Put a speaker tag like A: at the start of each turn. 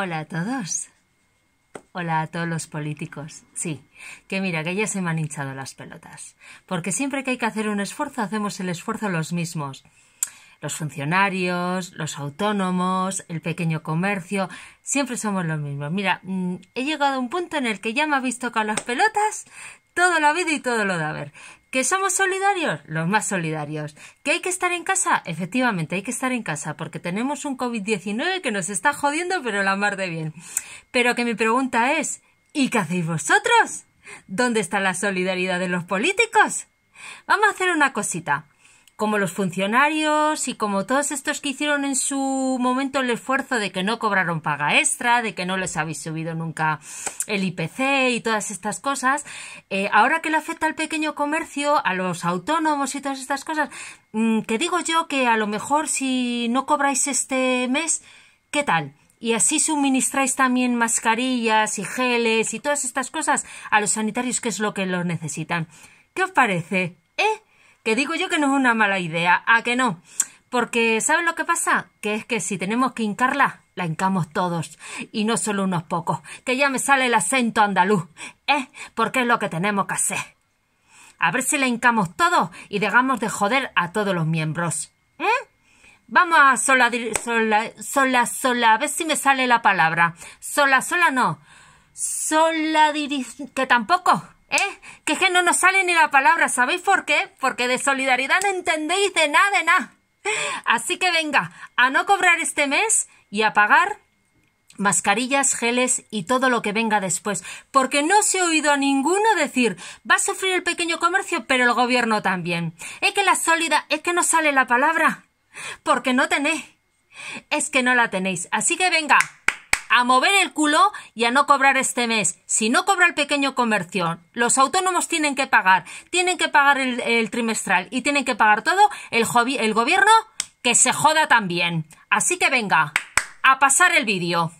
A: Hola a todos. Hola a todos los políticos. Sí, que mira, que ya se me han hinchado las pelotas. Porque siempre que hay que hacer un esfuerzo, hacemos el esfuerzo los mismos. Los funcionarios, los autónomos, el pequeño comercio, siempre somos los mismos. Mira, mm, he llegado a un punto en el que ya me habéis tocado las pelotas todo la vida y todo lo de haber. ¿Que somos solidarios? Los más solidarios. ¿Que hay que estar en casa? Efectivamente, hay que estar en casa porque tenemos un COVID-19 que nos está jodiendo, pero la mar de bien. Pero que mi pregunta es, ¿y qué hacéis vosotros? ¿Dónde está la solidaridad de los políticos? Vamos a hacer una cosita como los funcionarios y como todos estos que hicieron en su momento el esfuerzo de que no cobraron paga extra, de que no les habéis subido nunca el IPC y todas estas cosas, eh, ahora que le afecta al pequeño comercio, a los autónomos y todas estas cosas, mm, que digo yo que a lo mejor si no cobráis este mes, ¿qué tal? y así suministráis también mascarillas y geles y todas estas cosas a los sanitarios que es lo que los necesitan. ¿Qué os parece? Que digo yo que no es una mala idea, ¿a que no? Porque, ¿sabes lo que pasa? Que es que si tenemos que hincarla, la hincamos todos, y no solo unos pocos, que ya me sale el acento andaluz, ¿eh? Porque es lo que tenemos que hacer. A ver si la hincamos todos y dejamos de joder a todos los miembros. ¿Eh? Vamos a sola, sola, sola, sola, a ver si me sale la palabra. Sola, sola no. Sola, que tampoco. ¿Eh? Que es que no nos sale ni la palabra, ¿sabéis por qué? Porque de solidaridad no entendéis de nada, de nada. Así que venga, a no cobrar este mes y a pagar mascarillas, geles y todo lo que venga después, porque no se ha oído a ninguno decir va a sufrir el pequeño comercio, pero el gobierno también. Es que la sólida, es que no sale la palabra, porque no tenéis, es que no la tenéis. Así que venga, a mover el culo y a no cobrar este mes. Si no cobra el pequeño comercio, los autónomos tienen que pagar, tienen que pagar el, trimestral y tienen que pagar todo, el, el gobierno que se joda también. Así que venga, a pasar el vídeo.